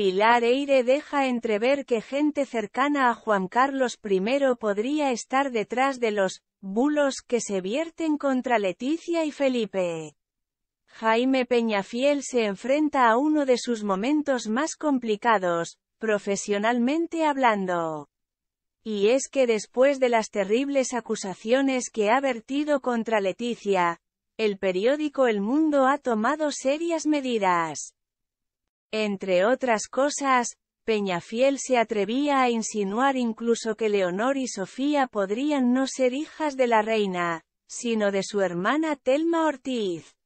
Pilar Eire deja entrever que gente cercana a Juan Carlos I podría estar detrás de los bulos que se vierten contra Leticia y Felipe. Jaime Peñafiel se enfrenta a uno de sus momentos más complicados, profesionalmente hablando. Y es que después de las terribles acusaciones que ha vertido contra Leticia, el periódico El Mundo ha tomado serias medidas. Entre otras cosas, Peñafiel se atrevía a insinuar incluso que Leonor y Sofía podrían no ser hijas de la reina, sino de su hermana Telma Ortiz.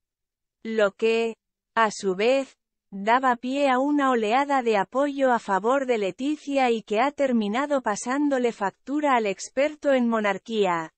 Lo que, a su vez, daba pie a una oleada de apoyo a favor de Leticia y que ha terminado pasándole factura al experto en monarquía.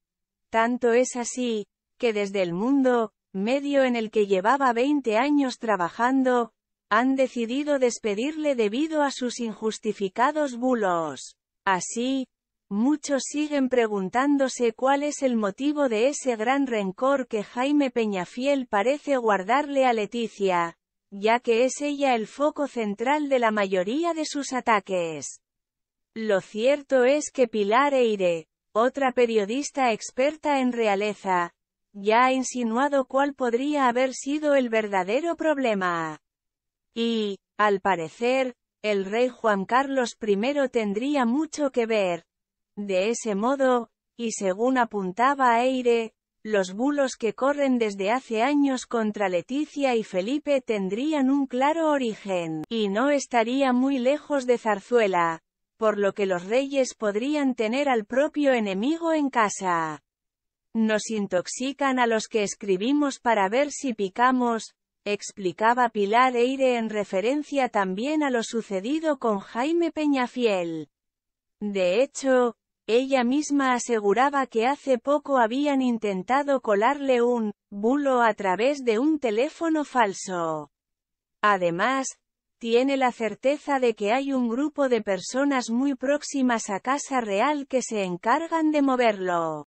Tanto es así, que desde el mundo, medio en el que llevaba 20 años trabajando, han decidido despedirle debido a sus injustificados bulos. Así, muchos siguen preguntándose cuál es el motivo de ese gran rencor que Jaime Peñafiel parece guardarle a Leticia, ya que es ella el foco central de la mayoría de sus ataques. Lo cierto es que Pilar Eire, otra periodista experta en realeza, ya ha insinuado cuál podría haber sido el verdadero problema. Y, al parecer, el rey Juan Carlos I tendría mucho que ver. De ese modo, y según apuntaba Eire, los bulos que corren desde hace años contra Leticia y Felipe tendrían un claro origen, y no estaría muy lejos de Zarzuela, por lo que los reyes podrían tener al propio enemigo en casa. Nos intoxican a los que escribimos para ver si picamos, explicaba Pilar Eire en referencia también a lo sucedido con Jaime Peñafiel. De hecho, ella misma aseguraba que hace poco habían intentado colarle un bulo a través de un teléfono falso. Además, tiene la certeza de que hay un grupo de personas muy próximas a Casa Real que se encargan de moverlo.